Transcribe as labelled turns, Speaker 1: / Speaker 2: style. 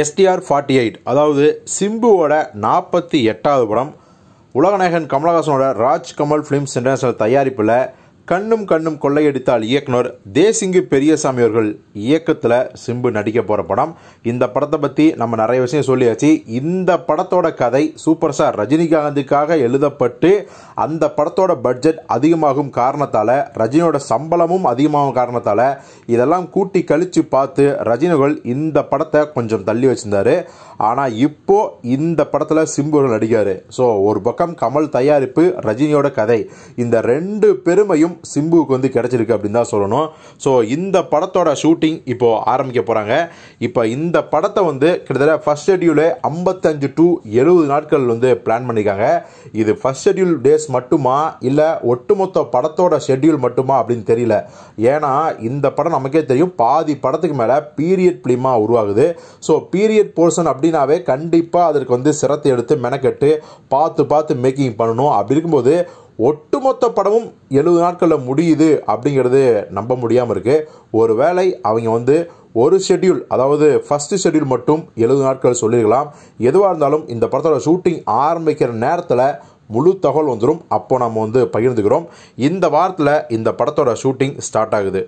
Speaker 1: STR forty eight அதாவது சிம்புவோட நாற்பத்தி எட்டாவது படம் உலகநாயகன் கமலஹாசனோட ராஜ் கமல் ஃபிலிம்ஸ் இன்டர்நேஷனல் தயாரிப்பில் கண்ணும் கண்ணும் கொள்ளையடித்தால் இயக்குனர் தேசிங்கு பெரியசாமி அவர்கள் இயக்கத்தில் சிம்பு நடிக்க போகிற படம் இந்த படத்தை பற்றி நம்ம நிறைய விஷயம் சொல்லியாச்சு இந்த படத்தோட கதை சூப்பர் ஸ்டார் ரஜினிகாந்துக்காக எழுதப்பட்டு அந்த படத்தோட பட்ஜெட் அதிகமாகும் காரணத்தால் ரஜினியோட சம்பளமும் அதிகமாகும் காரணத்தால் இதெல்லாம் கூட்டி கழித்து பார்த்து ரஜினிகள் இந்த படத்தை கொஞ்சம் தள்ளி வச்சுருந்தார் ஆனால் இப்போது இந்த படத்தில் சிம்பு நடிக்கார் ஸோ ஒரு பக்கம் கமல் தயாரிப்பு ரஜினியோட கதை இந்த ரெண்டு பெருமையும் சிம்புவுக்கு வந்து கிடச்சிருக்கு அப்படின்னு தான் சொல்லணும் ஸோ இந்த படத்தோட ஷூட்டிங் இப்போது ஆரம்பிக்க போகிறாங்க இப்போ இந்த படத்தை வந்து கிட்டத்தட்ட ஃபர்ஸ்ட் ஷெட்யூலே ஐம்பத்தஞ்சு டு எழுபது நாட்கள் வந்து பிளான் பண்ணியிருக்காங்க இது ஃபர்ஸ்ட் ஷெட்யூல் டேஸ் மட்டுமா இல்லை ஒட்டுமொத்த படத்தோட ஷெட்யூல் மட்டுமா அப்படின்னு தெரியல ஏன்னா இந்த படம் நமக்கே தெரியும் பாதி படத்துக்கு மேலே பீரியட் பிலிமா உருவாகுது ஸோ பீரியட் போர்ஷன் அப்படின்னாவே கண்டிப்பாக அதற்கு வந்து சிரத்தை எடுத்து மெனக்கெட்டு பார்த்து பார்த்து மேக்கிங் பண்ணணும் அப்படி இருக்கும்போது ஒட்டுமொத்த படமும் எழுபது நாட்களில் முடியுது அப்படிங்கிறது நம்ப முடியாமல் இருக்குது ஒருவேளை அவங்க வந்து ஒரு ஷெட்யூல் அதாவது ஃபஸ்ட்டு ஷெட்யூல் மட்டும் எழுபது நாட்கள் சொல்லியிருக்கலாம் எதுவாக இருந்தாலும் இந்த படத்தோட ஷூட்டிங் ஆரம்பிக்கிற நேரத்தில் முழு தகவல் வந்துடும் அப்போ நம்ம வந்து பகிர்ந்துக்கிறோம் இந்த வாரத்தில் இந்த படத்தோட ஷூட்டிங் ஸ்டார்ட் ஆகுது